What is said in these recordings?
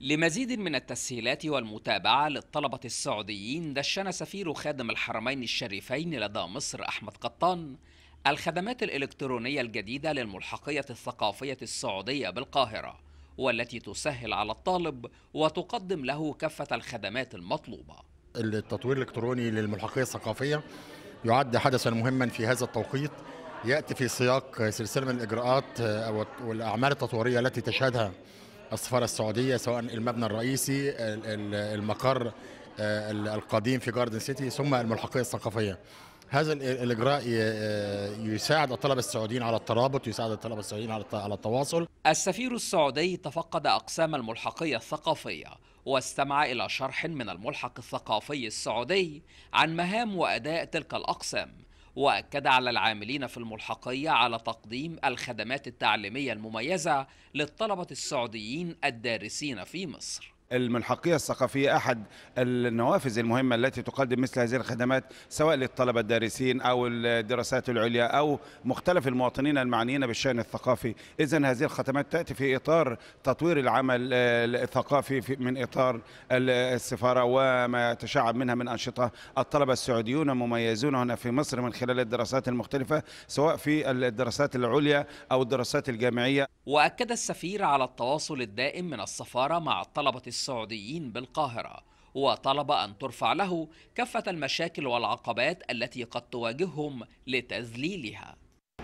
لمزيد من التسهيلات والمتابعة للطلبة السعوديين دشن سفير خادم الحرمين الشريفين لدى مصر أحمد قطان الخدمات الإلكترونية الجديدة للملحقية الثقافية السعودية بالقاهرة والتي تسهل على الطالب وتقدم له كافة الخدمات المطلوبة التطوير الإلكتروني للملحقية الثقافية يعد حدثا مهما في هذا التوقيت يأتي في سياق سلسلة من الإجراءات والأعمال التطويرية التي تشهدها السفاره السعوديه سواء المبنى الرئيسي المقر آه، القديم في جاردن سيتي ثم الملحقيه الثقافيه هذا الاجراء آه، آه، يساعد الطلبه السعوديين على الترابط يساعد الطلبه السعوديين على التواصل السفير السعودي تفقد اقسام الملحقيه الثقافيه واستمع الى شرح من الملحق الثقافي السعودي عن مهام واداء تلك الاقسام واكد على العاملين في الملحقيه على تقديم الخدمات التعليميه المميزه للطلبه السعوديين الدارسين في مصر الملحقية الثقافية أحد النوافذ المهمة التي تقدم مثل هذه الخدمات سواء للطلبة الدارسين أو الدراسات العليا أو مختلف المواطنين المعنيين بالشأن الثقافي إذا هذه الخدمات تأتي في إطار تطوير العمل آه، الثقافي من إطار السفارة وما يتشعب منها من أنشطة الطلبة السعوديون مميزون هنا في مصر من خلال الدراسات المختلفة سواء في الدراسات العليا أو الدراسات الجامعية وأكد السفير على التواصل الدائم من السفارة مع الطلبة السعوديين بالقاهرة وطلب أن ترفع له كافة المشاكل والعقبات التي قد تواجههم لتذليلها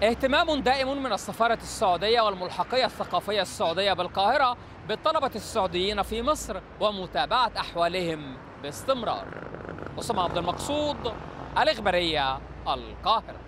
اهتمام دائم من السفارة السعودية والملحقية الثقافية السعودية بالقاهرة بالطلبة السعوديين في مصر ومتابعة أحوالهم باستمرار أسامة عبد المقصود الإخبارية القاهرة